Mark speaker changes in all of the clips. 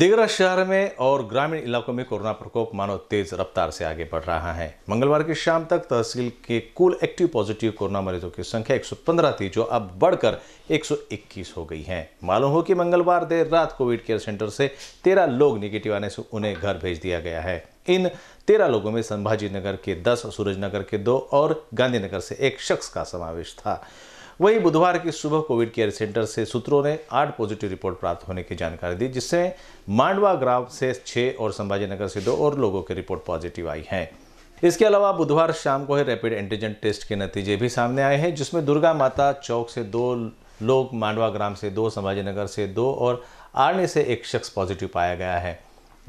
Speaker 1: दिगरा शहर में और ग्रामीण इलाकों में कोरोना प्रकोप मानव तेज रफ्तार से आगे बढ़ रहा है मंगलवार की शाम तक तहसील के कुल एक्टिव पॉजिटिव कोरोना मरीजों की संख्या 115 थी जो अब बढ़कर 121 हो गई है मालूम हो कि मंगलवार देर रात कोविड केयर सेंटर से तेरह लोग निगेटिव आने से उन्हें घर भेज दिया गया है इन तेरह लोगों में संभाजी नगर के दस सूरजनगर के दो और गांधीनगर से एक शख्स का समावेश था वहीं बुधवार की सुबह कोविड केयर सेंटर से सूत्रों ने आठ पॉजिटिव रिपोर्ट प्राप्त होने की जानकारी दी जिससे मांडवा ग्राम से छः और संभाजीनगर से दो और लोगों की रिपोर्ट पॉजिटिव आई है इसके अलावा बुधवार शाम को ही रैपिड एंटीजन टेस्ट के नतीजे भी सामने आए हैं जिसमें दुर्गा माता चौक से दो लोग मांडवा ग्राम से दो संभाजीनगर से दो और आरने से एक शख्स पॉजिटिव पाया गया है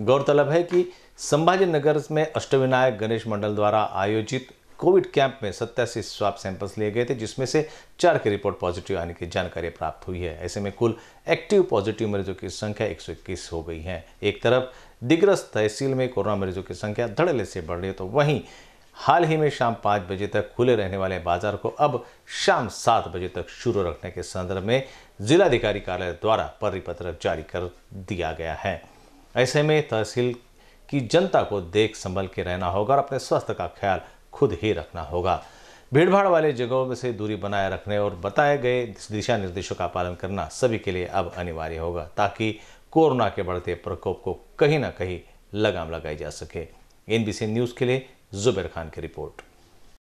Speaker 1: गौरतलब है कि संभाजी नगर में अष्टविनायक गणेश मंडल द्वारा आयोजित कोविड कैंप में सत्तासी स्वाप सैंपल्स लिए गए थे जिसमें से चार की रिपोर्ट पॉजिटिव आने की जानकारी प्राप्त हुई है ऐसे में कुल एक्टिव पॉजिटिव मरीजों की संख्या एक हो गई है एक तरफ दिग्रस तहसील में कोरोना मरीजों की संख्या धड़ल्ले से बढ़ रही है तो वहीं हाल ही में शाम पाँच बजे तक खुले रहने वाले बाजार को अब शाम सात बजे तक शुरू रखने के संदर्भ में जिलाधिकारी कार्यालय द्वारा परिपत्र जारी कर दिया गया है ऐसे में तहसील की जनता को देख संभल के रहना होगा और अपने स्वास्थ्य का ख्याल खुद ही रखना होगा भीड़भाड़ वाले जगहों में से दूरी बनाए रखने और बताए गए दिशा निर्देशों का पालन करना सभी के लिए अब अनिवार्य होगा ताकि कोरोना के बढ़ते प्रकोप को कहीं ना कहीं लगाम लगाई जा सके एनबीसी न्यूज़ के लिए जुबेर खान की रिपोर्ट